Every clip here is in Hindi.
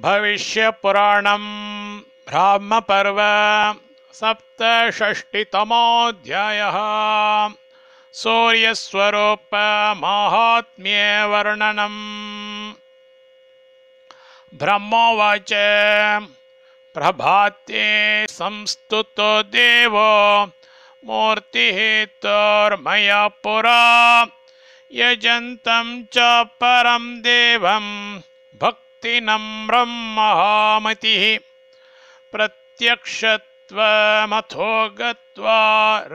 भविष्य पुराण ब्राह्म पर्व ब्राह्मपर्व सूर्यस्वरूप सूर्यस्वरूपमाहात्म्ये वर्णनम् ब्रह्मोवाच प्रभाते संस्तुतो देवो मूर्तिः तोर्मया पुरा यजन्तं च परं देवं भक् वेत्ति नम्रं महामतिः प्रत्यक्षत्वमथो गत्वा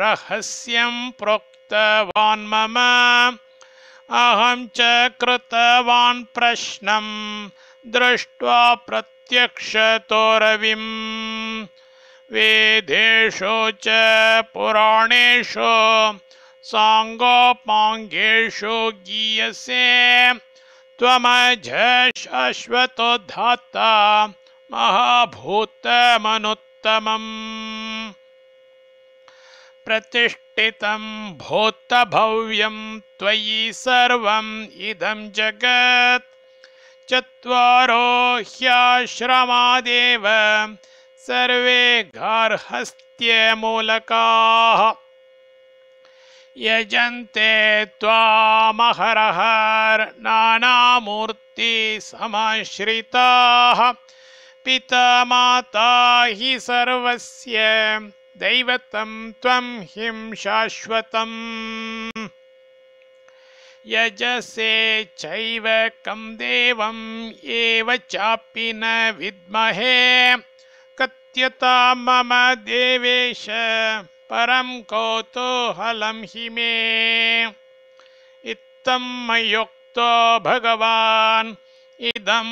रहस्यं प्रोक्तवान् मम अहं च कृतवान् प्रश्नं दृष्ट्वा प्रत्यक्षतोरविम् वेदेषु च पुराणेषु साङ्गोपाङ्गेषु गीयसे महाभूत मनुत्तम प्रतिष्ठित भूत भव्यम त्वयि सर्व इदम जगत् चत्वारो ह्याश्रमादेव सर्वे गार्हस्त्यमूलकाः यजन्ते त्वामहरहर्नानामूर्तिसमाश्रिताः पिता माता हि सर्वस्य दैवतं त्वं हिं शाश्वतम् यजसे चैव कं देवं एव चापि न विद्महे कथ्यता मम देवेश परं कौतूहलं हि मे इत्थं मयुक्तो भगवान्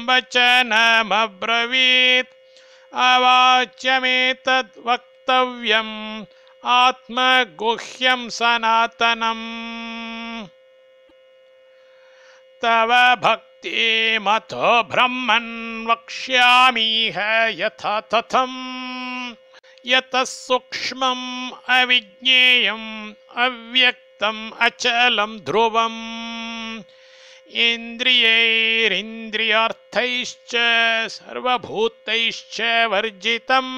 वचनमब्रवीत अवाच्य अवाच्यमेतद् वक्तव्यम् आत्मगुह्यम सनातनम् तव भक्ति भक्तिमथो ब्रह्मन् वक्ष्यामीह यथा तथम् यतः सूक्ष्मम् अविज्ञेयम् अव्यक्तम् अचलं ध्रुवम् इन्द्रियैरिन्द्रियार्थैश्च सर्वभूतैश्च वर्जितम्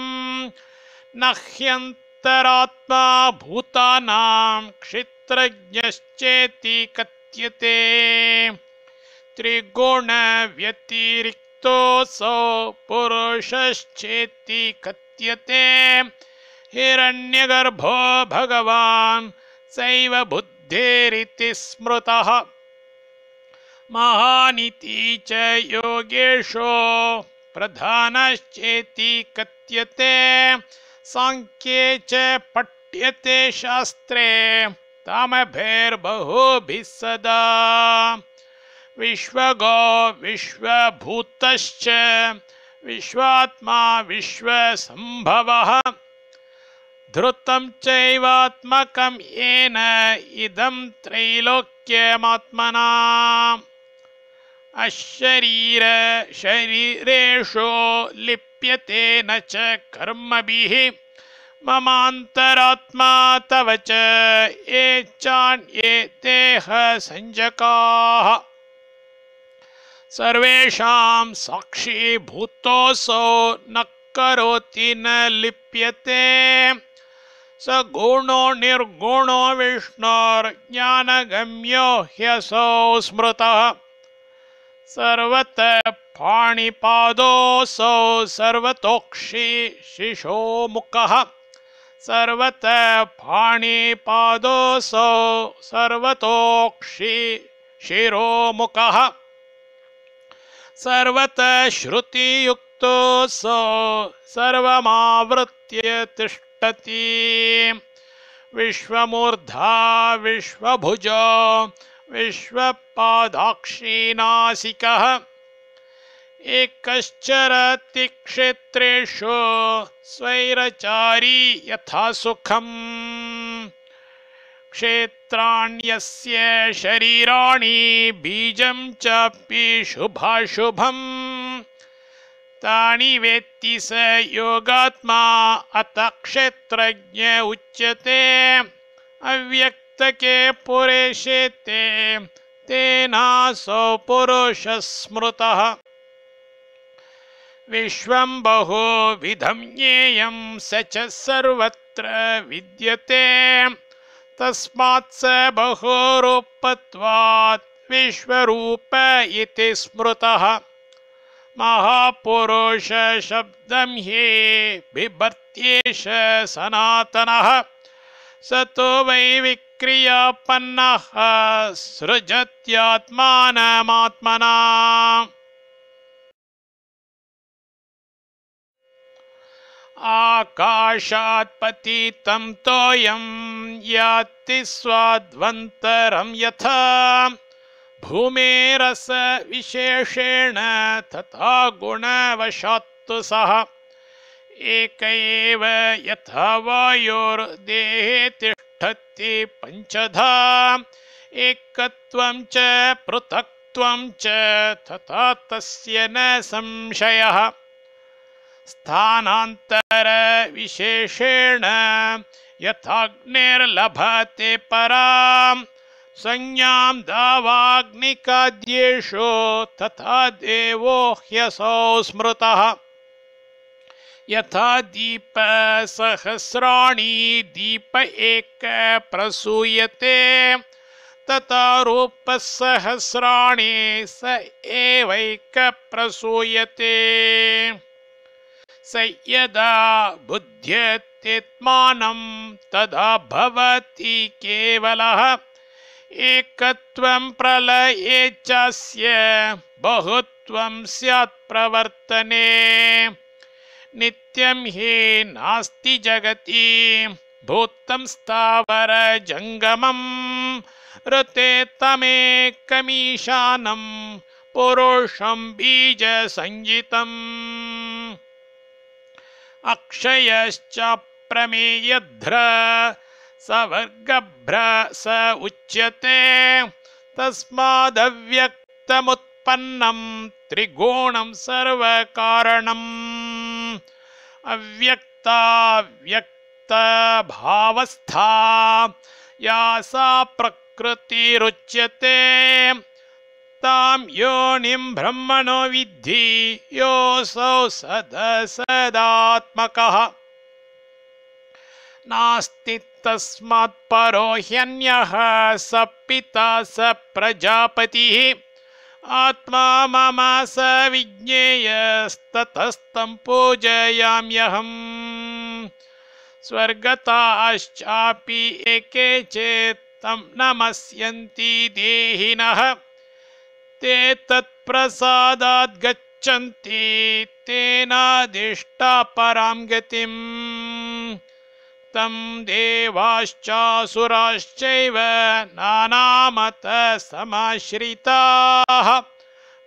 न ह्यन्तरात्मा भूतानां क्षेत्रज्ञश्चेति कथ्यते त्रिगुणव्यतिरिक्त सौ पुरुषश्चेति कथ्यते हिरण्यगर्भो भगवान् सैव बुद्धेरिति स्मृतः महानिति च योगेशो प्रधानश्चेति कथ्यते साङ्ख्ये च पठ्यते शास्त्रे तामभेर्बहुभिः सदा विश्वगो विश्वभूत विश्वात्मा विश्वसम्भवः धृतं चैवात्मकं येन इदं त्रैलोक्यमात्मना अशरीर शरीरेषु लिप्यते न च कर्मभिः ममान्तरात्मा तव चे चाण्ये देह संजका सर्वेषां साक्षी भूतोऽसौ न करोति न लिप्यते स गुणो निर्गुणो विष्णोर्ज्ञानगम्यो ह्यसौ स्मृतः सर्वत पाणिपादोऽसौ सर्वतोक्षी शिशो शिशोमुखः सर्वत पाणिपादोऽसौ सर्वतोक्षी शिरोमुखः सर्वतः श्रुतियुक्तोऽसौ सर्वमावृत्य तिष्ठति विश्वमूर्धा विश्वभुज विश्वपादाक्षीनासिकः एकश्चरति क्षेत्रेषु स्वैरचारी यथा सुखम् क्षेत्राण्यस्य शरीराणि बीजं चापि शुभाशुभम् तानि वेत्ति स योगात्मा अत क्षेत्रज्ञ उच्यते अव्यक्तके पुरेशे ते तेनासौ स्मृतः विश्वं बहुविधं ज्ञेयं स च सर्वत्र विद्यते तस्मात् स बहुरूपत्वात् विश्वरूप इति स्मृतः महापुरुषशब्दं हि बिभर्त्येष सनातनः स तु वै विक्रियापन्नः सृजत्यात्मानमात्मना आकाशात् पतितं तोयम् याति स्वाध्वन्तरं यथा भूमेरसविशेषेण तथा गुणवशात्तु सः एक एव यथा वायोर्देहे तिष्ठति पञ्चधा एकत्वं च पृथक्त्वं च तथा तस्य न संशयः स्थानान्तरविशेषेण यथाग्नेर्लभते पराम् संज्ञां दावाग्निकाद्येषु तथा देवो ह्यसौ स्मृतः यथा दीप सहस्राणि दीप एक प्रसूयते तथा रूपसहस्राणि स एवैक प्रसूयते स यदा बुद्ध्यत्यत्मानं तदा भवति केवलः एकत्वं प्रलये चास्य बहुत्वं स्यात् प्रवर्तने नित्यं हि नास्ति जगति भूतं स्थावरजङ्गमं ऋते तमेकमीशानं पुरुषं बीजसञ्जितम् अक्षयश्च प्रमेयध्र सवर्गभ्र स उच्यते तस्मादव्यक्तमुत्पन्नं त्रिगुणं सर्वकारणम् अव्यक्ताव्यक्तभावस्था या सा प्रकृतिरुच्यते तां योनिं ब्रह्मणो विद्धि योऽसौ सदसदात्मकः नास्ति तस्मात् परो ह्यन्यः स पिता स प्रजापतिः आत्मा मम स विज्ञेयस्ततस्तं पूजयाम्यहम् स्वर्गताश्चापि एके चेत् तं नमस्यन्ति देहिनः ते तत्प्रसादात् गच्छन्ति तेनादिष्टा परां गतिम् तं देवाश्चासुराश्चैव नानामतः समाश्रिताः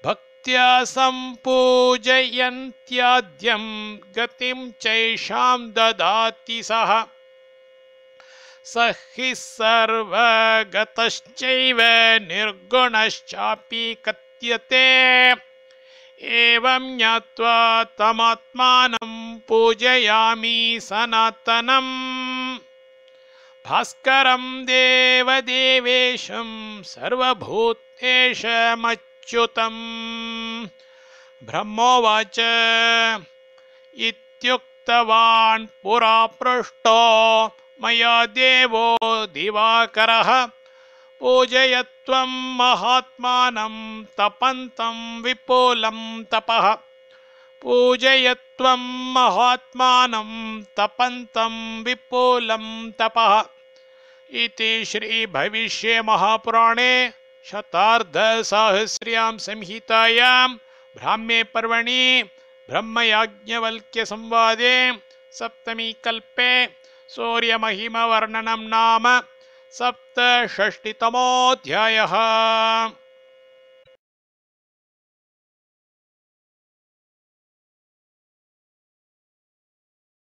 भक्त्या सम्पूजयन्त्याद्यं गतिं चैषां ददाति सः स हि सर्वगतश्चैव निर्गुणश्चापि कथ्यते एवं ज्ञात्वा तमात्मानं पूजयामि सनातनम् भास्करं देवदेवेशं सर्वभूतेशमच्युतम् ब्रह्मोवाच इत्युक्तवान् पुरा पृष्टो मया देव दिवाकरः पूजय महात्मा तपंत विपुल तप पूजय महात्मा तपंत विपुल तप इति श्री भविष्य महापुराणे शतार्धसाहस्र्यां संहितायां ब्राह्मे पर्वणि ब्रह्मयाज्ञवल्क्य संवादे सप्तमी कल्पे सूर्यमहिमवर्णनं नाम सप्तषष्टितमोऽध्यायः